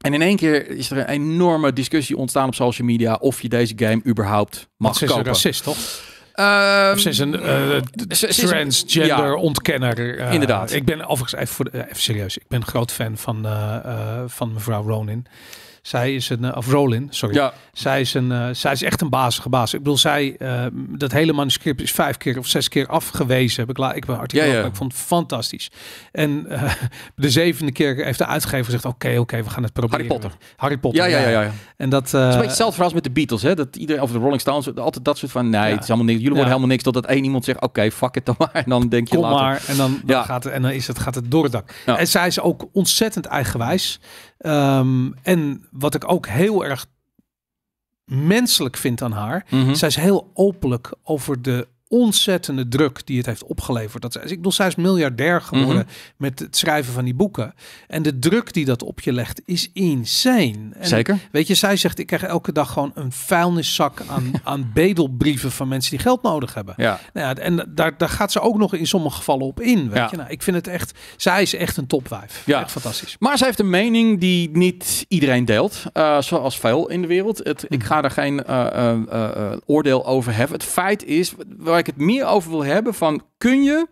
Speaker 1: En in één keer is er een enorme discussie ontstaan op social media of je deze game überhaupt mag kopen. Ze is een racist, toch?
Speaker 2: Ehm, eh, ze is een transgender ontkenner. Eh, inderdaad. Ik ben overigens even, voor de, even serieus. Ik ben groot fan van, eh, van mevrouw Ronin. Zij is een, eh, of Rolin, sorry. Ja. Zij, is een, eh, zij is echt een bazige baas. Ik bedoel, zij, eh, dat hele manuscript is vijf keer of zes keer afgewezen. Heb ik, ik ben artikel ik vond het fantastisch. En de zevende keer heeft de uitgever gezegd, oké, oké, we gaan het proberen. Harry Potter. Harry Potter. Ja, ja, ja. ja, En dat... het is een beetje hetzelfde
Speaker 1: verhaal met de Beatles, hè? Dat iedereen, of de Rolling Stones, altijd dat soort van, nee, het is helemaal niks. Jullie worden helemaal niks, totdat één iemand zegt, oké, fuck het dan maar. En dan denk je Kom later. maar,
Speaker 2: en dan, dan gaat, het, en dan is het, gaat het door het dak. En zij is ook ontzettend eigenwijs. Ehm, en wat ik ook heel erg menselijk vind aan haar. Mhm. Zij is heel openlijk over de ontzettende druk die het heeft opgeleverd. Dat, ik bedoel, zij is miljardair geworden mhm. met het schrijven van die boeken. En de druk die dat op je legt is insane. En Zeker. Weet je, zij zegt, ik krijg elke dag gewoon een vuilniszak aan, aan bedelbrieven van mensen die geld nodig hebben. Ja. Nou ja, en daar, daar gaat ze ook nog in sommige gevallen op in. Weet ja. je? Nou, ik vind het echt, zij is echt een topwijf.
Speaker 1: Ja. Echt fantastisch. Maar ze heeft een mening die niet iedereen deelt, eh, zoals veel in de wereld. Het, Ik mhm. ga daar geen eh, eh, oordeel over hebben. Het feit is, waar ik het meer over wil hebben van kun je...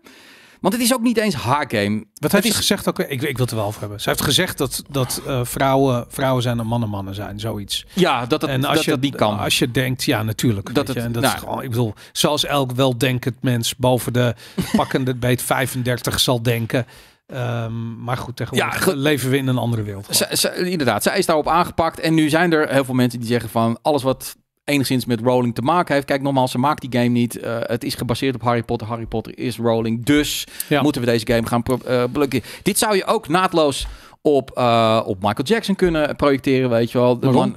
Speaker 1: Want het is ook niet eens haar game. Wat heeft ze
Speaker 2: gezegd ook? Ik, ik wil het er wel over hebben. Ze heeft gezegd dat, dat eh, vrouwen, vrouwen zijn en mannen mannen zijn. Zoiets. Ja, dat en als dat, je, dat niet kan. Als je denkt, ja natuurlijk. Dat het, en dat nou, is gewoon, ik bedoel, zoals elk weldenkend mens boven de pakkende beet 35 zal denken... Ehm, maar goed, tegenwoordig ja, leven we in een andere wereld.
Speaker 1: Ze, inderdaad, zij is daarop aangepakt. En nu zijn er heel veel mensen die zeggen van... alles wat enigszins met Rowling te maken heeft. Kijk, nogmaals, ze maakt die game niet. Eh, het is gebaseerd op Harry Potter. Harry Potter is Rowling. Dus moeten we deze game gaan uh, Dit zou je ook naadloos op, eh, op Michael Jackson kunnen projecteren, weet je wel. Waarom?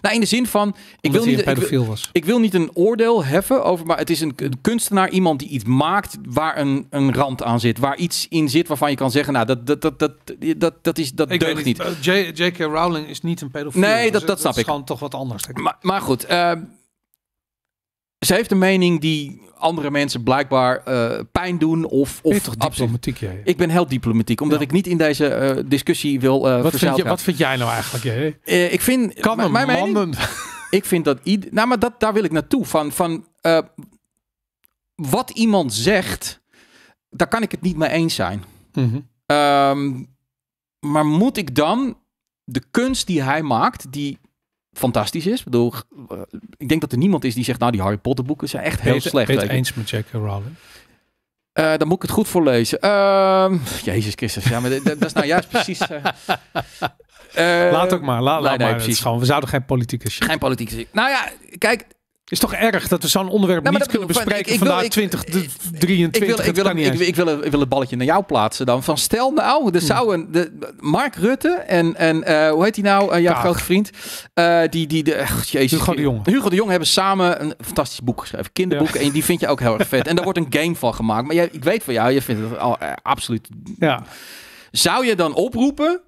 Speaker 1: nou, in de zin van... Ik wil, niet, ik was. ik wil niet een oordeel heffen over... Maar het is een, kunstenaar, iemand die iets maakt waar een, een rand aan zit. Waar iets in zit waarvan je kan zeggen, nou, dat, dat, dat, dat, dat, dat, is, dat ik deugt niet.
Speaker 2: Eh, J.K. Rowling is niet een pedofiel. Nee, dat, dus dat, dat snap ik. gewoon toch wat anders.
Speaker 1: Maar, maar goed... Uh, ze heeft een mening die andere mensen blijkbaar eh, pijn doen of... of diplomatiek jij? Ik ben heel diplomatiek, omdat ik niet in deze eh, discussie wil uh, wat vind, je, wat vind jij nou eigenlijk? ik vind... Kan mijn Mening, ik vind dat... Ieder, nou, maar dat, daar wil ik naartoe. Van, van wat iemand zegt, daar kan ik het niet mee eens zijn. Mhm. Ehm, maar moet ik dan de kunst die hij maakt, die fantastisch is. Ik bedoel, eh, ik denk dat er niemand is die zegt, nou die Harry Potter boeken zijn echt heel slecht. Ben het eens met Jack, Rowling? Uh, dan moet ik het goed voorlezen. Uh, Jezus Christus, ja, maar dat is nou juist
Speaker 2: precies... Eh, laat ook maar, laat, maar. precies. Gewoon,
Speaker 1: we zouden geen politieke shit. Geen politieke Nou
Speaker 2: ja, kijk, is toch erg dat we zo'n onderwerp nou, niet kunnen bespreken ik, vandaag
Speaker 1: 2023? Ik wil het balletje naar jou plaatsen dan. Van stel nou, er hm. zou een... De, Mark Rutte en, en eh, hoe heet hij nou? Uh, jouw grote vriend. Eh, die, die, de, jezus, Hugo de Jong. Hugo de Jong hebben samen een fantastisch boek geschreven. Kinderboek. En die vind je ook heel erg vet. en daar wordt een game van gemaakt. Maar jij, ik weet van jou, je vindt het al, absoluut... Ja. Zou je dan oproepen...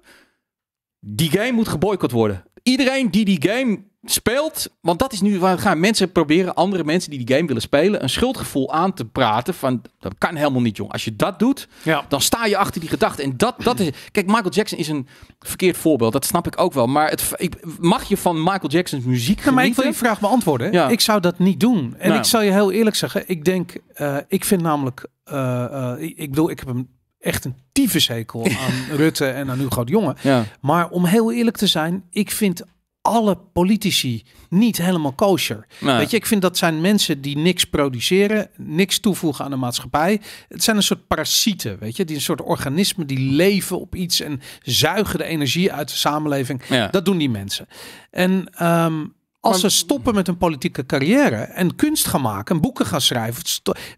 Speaker 1: Die game moet geboycott worden. Iedereen die die game speelt. Want dat is nu waar gaan mensen proberen, andere mensen die die game willen spelen, een schuldgevoel aan te praten. Van dat kan helemaal niet, jong. Als je dat doet, dan sta je achter die gedachte. En dat, dat is. Kijk, Michael Jackson is een verkeerd voorbeeld. Dat snap ik ook wel. Maar het, ik, mag je van Michael Jackson's muziek. Ja, maar ik wil je vraag beantwoorden. Ik
Speaker 2: zou dat niet doen. En nou. ik zal je heel eerlijk zeggen, ik denk, eh, ik vind namelijk, eh, eh, ik bedoel, ik heb hem echt een tyfushekel aan Rutte en aan uw de jongen. Maar om heel eerlijk te zijn, ik vind alle politici niet helemaal kosher. Weet je, ik vind dat zijn mensen die niks produceren, niks toevoegen aan de maatschappij. Het zijn een soort parasieten, weet je, die een soort organismen die leven op iets en zuigen de energie uit de samenleving. Dat doen die mensen. En um, als ze stoppen met een politieke carrière en kunst gaan maken en boeken gaan schrijven.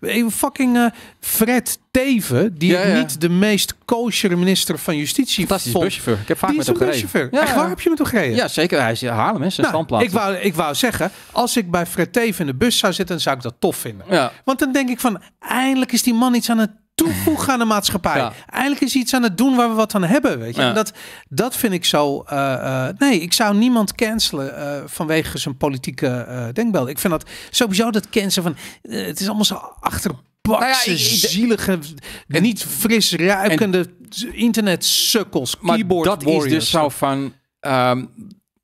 Speaker 2: Even fucking eh, Fred Teven, die ja, niet de meest kosher minister van justitie vond. buschauffeur. Ik heb vaak met hem gereden. Ja, Echt, waar heb je met hem gereden? Ja, zeker. Hij is in Haarlem, is, Zijn nou, standplaats. Ik wou, ik wou zeggen, als ik bij Fred Teven in de bus zou zitten, dan zou ik dat tof vinden. Want dan denk ik van, eindelijk is die man iets aan het toevoegen aan de maatschappij. Eigenlijk is iets aan het doen waar we wat aan hebben. Weet je? En dat, dat vind ik zo. Eh, eh, nee, ik zou niemand cancelen eh, vanwege zijn politieke denkbeeld. Ik vind dat sowieso dat cancelen van. het is allemaal zo achterbakse, nou zielige, en, niet fris ruikende
Speaker 1: internetsukkels, keyboard Maar dat is dus zo van... Ehm,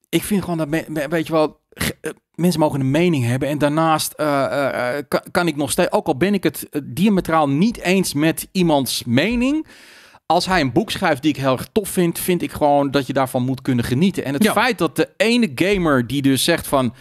Speaker 1: ik vind gewoon dat, weet je wel, eh, mensen mogen een mening hebben. En daarnaast eh, eh, kan, ik nog steeds, ook al ben ik het diametraal niet eens met iemands mening. Als hij een boek schrijft die ik heel erg tof vind, vind ik gewoon dat je daarvan moet kunnen genieten. En het feit dat de ene gamer die dus zegt van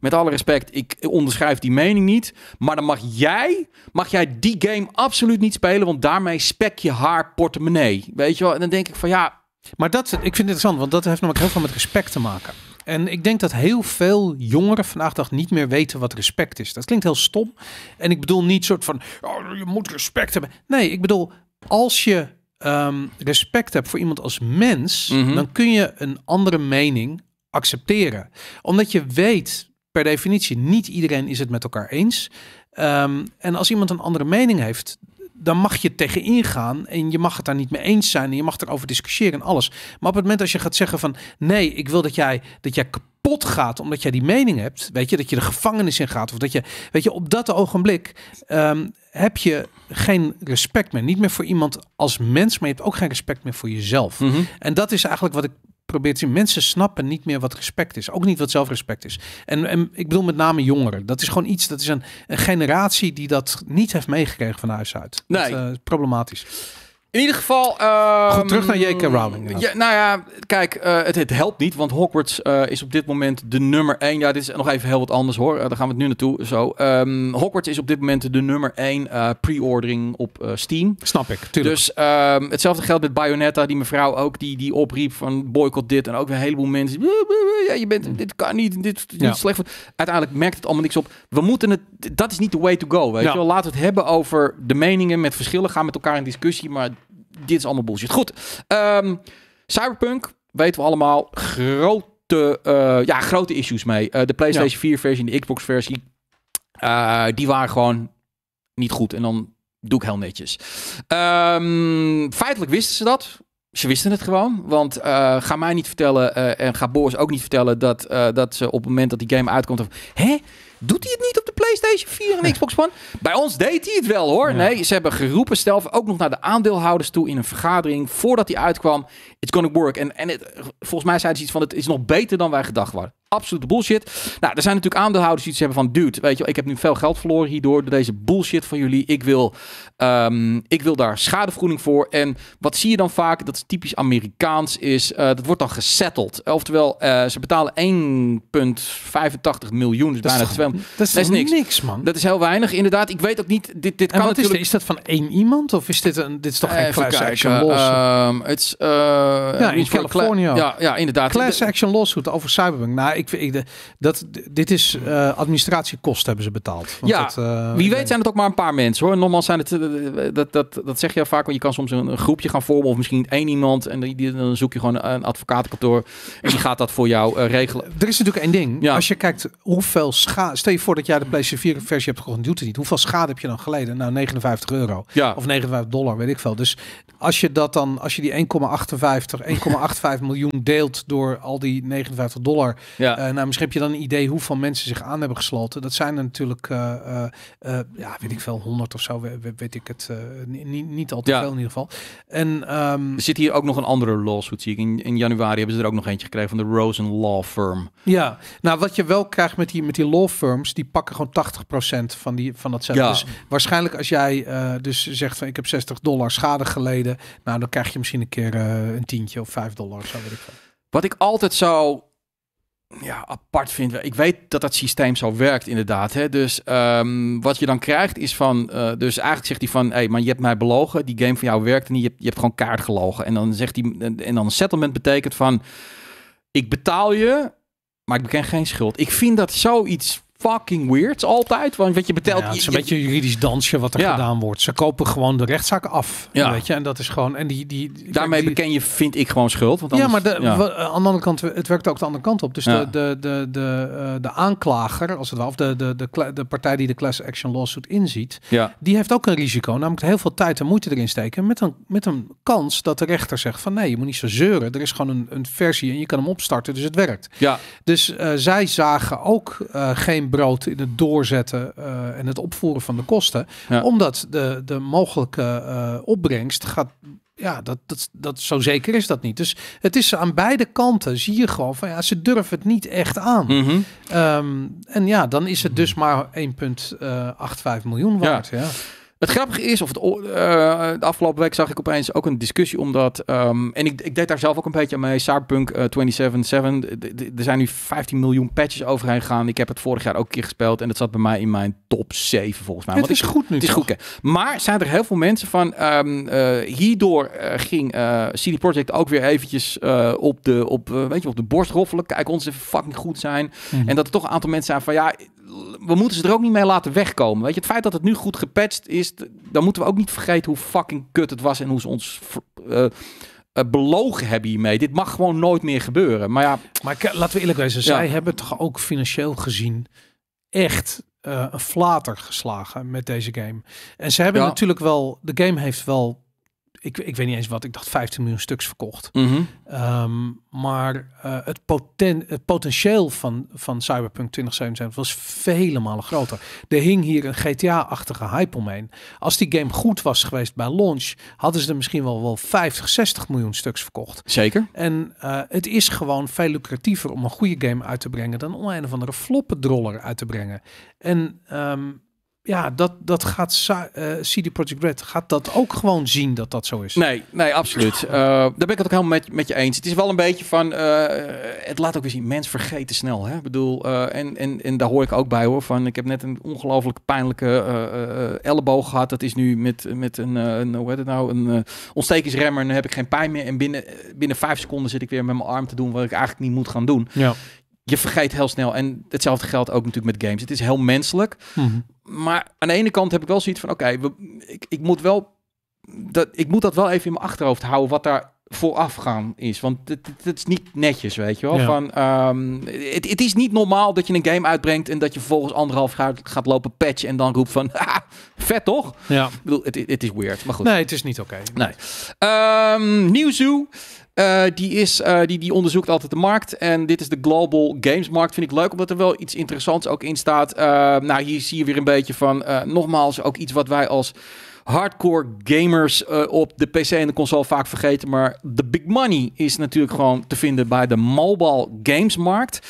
Speaker 1: met alle respect, ik onderschrijf die mening niet. Maar dan mag jij, mag jij die game absoluut niet spelen, want daarmee spek je haar portemonnee. Weet je wel? En dan denk ik van ja. Maar dat, ik vind het interessant, want dat heeft namelijk heel veel met respect te maken.
Speaker 2: En ik denk dat heel veel jongeren vandaag dag niet meer weten wat respect is. Dat klinkt heel stom. En ik bedoel niet soort van, oh, je moet respect hebben. Nee, ik bedoel, als je ehm, respect hebt voor iemand als mens, mhm. dan kun je een andere mening accepteren. Omdat je weet, per definitie, niet iedereen is het met elkaar eens. Um, en als iemand een andere mening heeft, dan mag je tegenin gaan en je mag het daar niet mee eens zijn en je mag erover discussiëren en alles. Maar op het moment als je gaat zeggen van nee, ik wil dat jij, dat jij kapot gaat omdat jij die mening hebt, weet je, dat je de gevangenis in gaat of dat je, weet je, op dat ogenblik ehm, heb je geen respect meer. Niet meer voor iemand als mens, maar je hebt ook geen respect meer voor jezelf. Mhm. En dat is eigenlijk wat ik probeert te Mensen snappen niet meer wat respect is. Ook niet wat zelfrespect is. En, en ik bedoel met name jongeren. Dat is gewoon iets, dat is een, generatie die dat niet heeft meegekregen van huis uit. Nee. Dat, eh, problematisch.
Speaker 1: In ieder geval. Ehm, terug naar J.K. Rowling. Ja, nou ja, kijk, eh, het, helpt niet, want Hogwarts eh, is op dit moment de nummer één Ja, dit is nog even heel wat anders hoor. Eh, daar gaan we het nu naartoe. Zo. Ehm, Hogwarts is op dit moment de nummer één pre-ordering op Steam. Snap ik, tuurlijk. Dus ehm, hetzelfde geldt met Bayonetta, die mevrouw ook die, die opriep van boycott dit. En ook weer een heleboel mensen. Ja, je bent, mm. dit kan niet, dit is niet slecht. Uiteindelijk merkt het allemaal niks op. We moeten het, dat is niet de way to go. Weet je wel? Laten we het hebben over de meningen met verschillen. Gaan met elkaar in discussie, maar dit is allemaal bullshit. Goed. Ehm, Cyberpunk, weten we allemaal, grote, eh, ja, grote issues mee. Eh, de PlayStation 4 versie en de Xbox versie, eh, die waren gewoon niet goed. En dan doe ik heel netjes. Ehm, feitelijk wisten ze dat. Ze wisten het gewoon. Want ga mij niet vertellen en ga Boris ook niet vertellen dat, dat ze op het moment dat die game uitkomt... Of, Hè? Doet hij het niet op de PlayStation 4 en Xbox One? Bij ons deed hij het wel hoor. Nee, ze hebben geroepen zelf ook nog naar de aandeelhouders toe in een vergadering voordat hij uitkwam. It's gonna work. En, en volgens mij zeiden ze iets van het is nog beter dan wij gedacht waren absolute bullshit. Nou, er zijn natuurlijk aandeelhouders die iets hebben van... dude, weet je ik heb nu veel geld verloren hierdoor... door deze bullshit van jullie. Ik wil, ehm, ik wil daar schadevergoeding voor. En wat zie je dan vaak, dat is typisch Amerikaans... is eh, dat wordt dan gesetteld. Oftewel, eh, ze betalen 1,85 miljoen. Dus dat bijna is Dat is, dat is niks. man. Dat is heel weinig, inderdaad.
Speaker 2: Ik weet ook niet... Dit, dit kan natuurlijk... Is, is, dat van één iemand? Of is dit, een, dit is toch geen class action lawsuit?
Speaker 1: Ehm, eh, ja, in California. Ja, ja,
Speaker 2: inderdaad. Class action lawsuit over cyberbank. Nou, ik, ik, dat, dit is uh, eh, administratiekost hebben ze betaald.
Speaker 1: Want eh, wie weet zijn het ook maar een paar mensen hoor. Normaal zijn het, eh, dat, dat, dat zeg je vaak, want je kan soms een, groepje gaan vormen of misschien één iemand. En dan zoek je gewoon een advocatenkantoor en die gaat dat voor jou regelen. Er is natuurlijk één ding. Als je kijkt hoeveel schade, stel je voor dat jij de PlayStation 4 versie hebt gekocht en niet. Hoeveel
Speaker 2: schade heb je dan geleden? Nou, 59 euro. Ja. Of 59 dollar, weet ik veel. Dus als je dat dan, als je die 1,58, 1,85 miljoen deelt door al die 59 dollar. Ja. Eh, nou, misschien heb je dan een idee hoeveel mensen zich aan hebben gesloten. Dat zijn er natuurlijk, eh, eh, ja, weet ik veel, honderd of zo, weet, ik het. niet, niet al
Speaker 1: te veel in ieder geval. En, ehm, er zit hier ook nog een andere lawsuit, zie ik. In, januari hebben ze er ook nog eentje gekregen van de Rosen Law Firm.
Speaker 2: Ja, nou wat je wel krijgt met die, met die law firms, die pakken gewoon 80% van, die, van dat zelf. Dus waarschijnlijk als jij dus zegt van ik heb 60 dollar schade geleden, nou dan krijg je misschien een keer een tientje of 5 dollar, zo ik
Speaker 1: Wat ik altijd zou ja, apart vind. Ik weet dat dat systeem zo werkt, inderdaad. Hè? Dus ehm, wat je dan krijgt is van... Eh, dus eigenlijk zegt hij van... hey, maar je hebt mij belogen. Die game van jou werkt niet. Je hebt, gewoon kaart gelogen. En dan zegt hij... En dan een settlement betekent van... Ik betaal je, maar ik beken geen schuld. Ik vind dat zoiets fucking weird altijd. Want je betelt... Ja, is een je, beetje
Speaker 2: juridisch dansje wat er gedaan wordt. Ze kopen gewoon de rechtszaak af. Ja. Weet je? En dat is gewoon... En die, die,
Speaker 1: Daarmee beken je, vind ik, gewoon schuld. Want anders, ja, maar de,
Speaker 2: eh, aan de andere kant, het werkt ook de andere kant op. Dus de, de, de, de, eh, de aanklager, als het wel of de, de, de, partij die de class action lawsuit inziet, die heeft ook een risico. Namelijk heel veel tijd en moeite erin steken met een, met een kans dat de rechter zegt van nee, je moet niet zo zeuren. Er is gewoon een, een versie en je kan hem opstarten, dus het werkt. Ja. Dus eh, zij zagen ook geen brood in het doorzetten eh, en het opvoeren van de kosten. Omdat de, de mogelijke eh, opbrengst gaat ja, dat, dat, dat, zo zeker is dat niet. Dus het is aan beide kanten, zie je gewoon van ja, ze durven het niet echt aan. Mhm. Ehm, en ja, dan is het dus maar 1,85 eh, miljoen waard. ja.
Speaker 1: Het grappige is, of het, eh, de afgelopen week zag ik opeens ook een discussie omdat, ehm, en ik, ik, deed daar zelf ook een beetje mee, Cyberpunk uh, eh, 277, er zijn nu 15 miljoen patches overheen gegaan. Ik heb het vorig jaar ook een keer gespeeld en dat zat bij mij in mijn top 7 volgens mij. Het is goed nu. Het is goed. Maar zijn er heel veel mensen van, ehm, eh, hierdoor ging CD Projekt ook weer eventjes op, de, op, weet je, op de borst roffelen. Kijk, ons even fucking goed zijn. Mhm. En dat er toch een aantal mensen zijn van, ja, we moeten ze er ook niet mee laten wegkomen. Weet je, het feit dat het nu goed gepatcht is, dan moeten we ook niet vergeten hoe fucking kut het was en hoe ze ons eh, eh, belogen hebben hiermee. Dit mag gewoon nooit meer gebeuren. Maar ja. Maar eh, laten we eerlijk wezen, zij
Speaker 2: hebben toch ook financieel gezien echt een flater geslagen met deze game. En ze hebben natuurlijk wel, de game heeft wel ik, ik weet niet eens wat, ik dacht 15 miljoen stuks verkocht. Mhm. Ehm, maar eh, het, het potentieel van, van Cyberpunk 2077 was vele malen groter. Er hing hier een GTA-achtige hype omheen. Als die game goed was geweest bij launch, hadden ze er misschien wel, wel 50, 60 miljoen stuks verkocht. Zeker. En eh, het is gewoon veel lucratiever om een goede game uit te brengen dan om een of andere floppendroller uit te brengen. En ehm, ja, dat, dat gaat uh, eh, CD Project Red gaat dat ook gewoon zien dat dat zo is.
Speaker 1: Nee, nee, absoluut. Eh, daar ben ik het ook helemaal met, met je eens. Het is wel een beetje van, eh, het laat ook weer zien, mens vergeten snel. Hè? Ik bedoel, en, en, en daar hoor ik ook bij hoor, van ik heb net een ongelooflijk pijnlijke elleboog gehad. Dat is nu met, met een, een hoe heet het nou, een ontstekingsremmer en dan heb ik geen pijn meer. En binnen, binnen vijf seconden zit ik weer met mijn arm te doen wat ik eigenlijk niet moet gaan doen. Ja je vergeet heel snel. En hetzelfde geldt ook natuurlijk met games. Het is heel menselijk. Mhm. Maar aan de ene kant heb ik wel zoiets van: oké, ik, ik moet wel. Dat, ik moet dat wel even in mijn achterhoofd houden wat daar voorafgaan is. Want het, is niet netjes, weet je wel. Van, ehm, het, het, is niet normaal dat je een game uitbrengt en dat je volgens anderhalf jaar gaat lopen patchen en dan roept van, vet toch? Ja. Ik bedoel, het, het, is weird, maar goed. Nee, het is niet oké. Nee. Um, ehm, Nieuw eh, die, is, eh, die, die onderzoekt altijd de markt. En dit is de Global Games Markt. Vind ik leuk, omdat er wel iets interessants ook in staat. Eh, nou, hier zie je weer een beetje van, nogmaals, ook iets wat wij als hardcore gamers op de PC en de console vaak vergeten. Maar de big money is natuurlijk gewoon te vinden bij de Mobile Games Markt.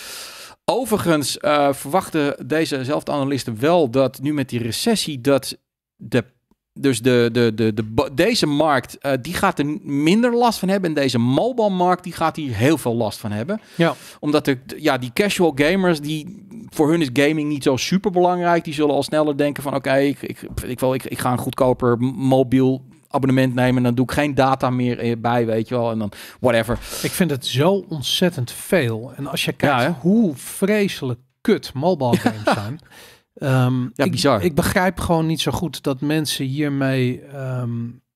Speaker 1: Overigens verwachten dezezelfde analisten wel dat nu met die recessie dat de dus de, de, de, de, deze markt eh, die gaat er minder last van hebben. En deze mobile markt die gaat hier heel veel last van hebben. Ja. Omdat de, ja, die casual gamers, die, voor hun is gaming niet zo super belangrijk. Die zullen al sneller denken van oké, ik, ik, ik, ik, ik ga een goedkoper mobiel abonnement nemen. En dan doe ik geen data meer eh, bij, weet je wel. En dan whatever. Ik
Speaker 2: vind het zo ontzettend veel. En als je kijkt hoe vreselijk kut mobile games zijn. Ehm, ja, ik, bizar. Ik begrijp gewoon niet zo goed dat mensen hiermee... Ehm,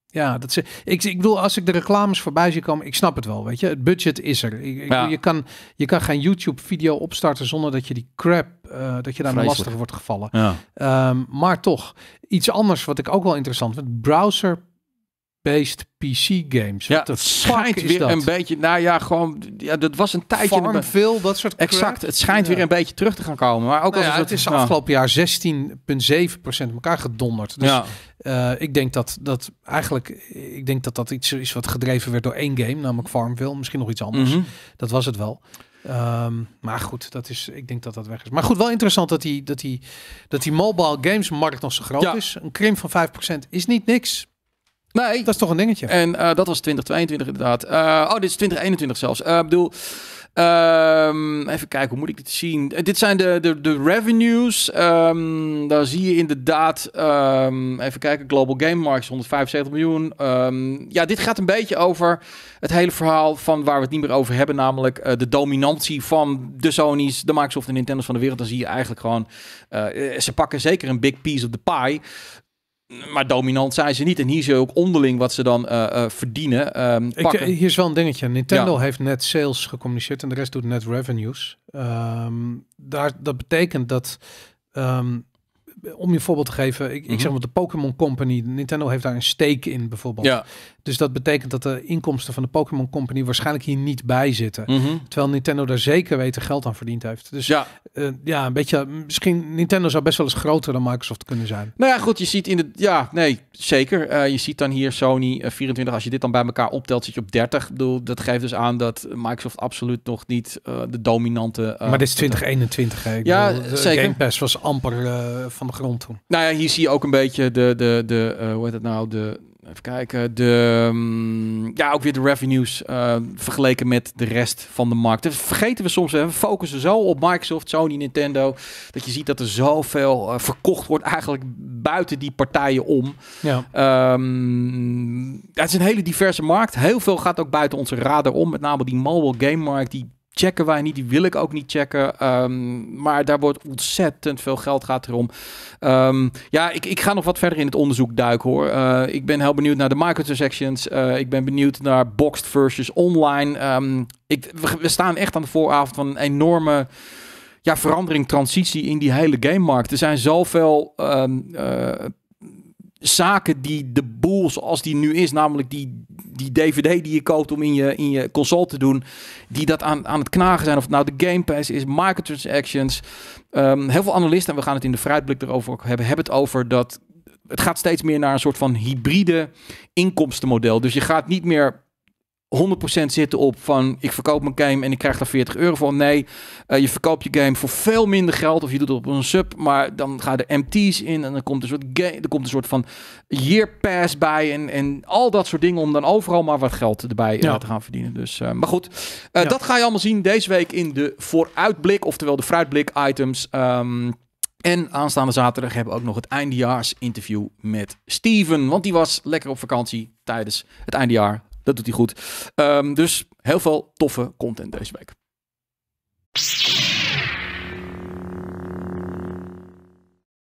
Speaker 2: ja, dat ze, ik, ik bedoel, als ik de reclames voorbij zie komen, ik snap het wel, weet je. Het budget is er. je, kan, je kan geen YouTube-video opstarten zonder dat je die crap, eh, dat je daar lastig wordt gevallen. Ehm, maar toch, iets anders wat ik ook wel interessant vind, browser based PC games. Ja, dat schijnt weer een beetje.
Speaker 1: Nou ja, gewoon. Ja, dat was een tijdje. veel
Speaker 2: dat soort. Exact. Het schijnt weer een beetje terug te gaan komen. Maar ook nou als ja, het, is afgelopen jaar 16,7% elkaar gedonderd. Dus ja. Eh, ik denk dat dat eigenlijk. Ik denk dat dat iets is wat gedreven werd door één game, namelijk Farmville. Misschien nog iets anders. Mhm. Dat was het wel. Ehm, maar goed, dat is, ik denk dat dat weg is. Maar goed, wel interessant dat die, dat die, dat die mobile games markt nog zo groot
Speaker 1: is. Een krimp van 5% is niet niks. Nee. Dat is toch een dingetje. En eh, dat was 2022 inderdaad. Eh, oh, dit is 2021 zelfs. Eh, ik bedoel, ehm, even kijken, hoe moet ik dit zien? dit zijn de, de, de revenues. Ehm, daar zie je inderdaad, um, even kijken, Global Game Market 175 miljoen. ja, dit gaat een beetje over het hele verhaal van waar we het niet meer over hebben. Namelijk de dominantie van de Sony's, de Microsoft en Nintendo's van de wereld. Dan zie je eigenlijk gewoon, ze pakken zeker een big piece of the pie. Maar dominant zijn ze niet. En hier zie je ook onderling wat ze dan eh, eh, verdienen. Ehm, ik, eh, hier is wel een dingetje. Nintendo heeft
Speaker 2: net sales gecommuniceerd en de rest doet net revenues. Ehm, daar, dat betekent dat ehm, om je voorbeeld te geven, ik, ik mhm. zeg wat de Pokémon Company, Nintendo heeft daar een steek in bijvoorbeeld. Ja. Dus dat betekent dat de inkomsten van de Pokémon Company waarschijnlijk hier niet bij zitten. Mhm. Terwijl Nintendo daar zeker weten geld aan verdiend heeft. Dus ja. Eh, ja, een beetje, misschien Nintendo zou best wel eens groter dan Microsoft kunnen zijn.
Speaker 1: Nou ja, goed, je ziet in de, ja, nee, zeker. Eh, je ziet dan hier Sony 24, eh, als je dit dan bij elkaar optelt, zit je op 30. Ik bedoel, dat geeft dus aan dat Microsoft absoluut nog niet de dominante... maar dit is
Speaker 2: 2021, Ja, zeker. Game Pass was amper van de grond toen.
Speaker 1: Nou ja, hier zie je ook een beetje de, de, de eh, hoe heet het nou, de, even kijken, de, mm, ja, ook weer de revenues eh, vergeleken met de rest van de markt. Dat dus vergeten we soms, hè. we focussen zo op Microsoft, Sony, Nintendo, dat je ziet dat er zoveel eh, verkocht wordt eigenlijk buiten die partijen om. Ja. Ehm, ja, het is een hele diverse markt. Heel veel gaat ook buiten onze radar om, met name die mobile game markt, die checken wij niet, die wil ik ook niet checken. Ehm, maar daar wordt ontzettend veel geld gaat erom. Um, ja, ik, ik ga nog wat verder in het onderzoek duiken hoor. Eh, ik ben heel benieuwd naar de microtransactions. Uh, ik ben benieuwd naar boxed versus online. Ehm, ik, we, staan echt aan de vooravond van een enorme ja, verandering, transitie in die hele markt Er zijn zoveel um, zaken die de boel zoals die nu is, namelijk die, die DVD die je koopt om in je, in je console te doen, die dat aan, aan het knagen zijn. Of nou de Game Pass is, market transactions ehm, heel veel analisten, en we gaan het in de fruitblik erover hebben, hebben het over dat het gaat steeds meer naar een soort van hybride inkomstenmodel. Dus je gaat niet meer 100% zitten op van ik verkoop mijn game en ik krijg daar 40 euro voor. Nee, eh, je verkoopt je game voor veel minder geld of je doet het op een sub, maar dan gaan de MT's in en dan komt een soort, game, er komt een soort van year pass bij en, en al dat soort dingen om dan overal maar wat geld erbij eh, te gaan verdienen. Dus, eh, maar goed, dat ga je allemaal zien deze week in de vooruitblik, oftewel de fruitblik items. Ehm, en aanstaande zaterdag hebben we ook nog het eindejaars interview met Steven. Want die was lekker op vakantie tijdens het eindejaar. Dat doet hij goed. Ehm, dus heel veel toffe content deze week.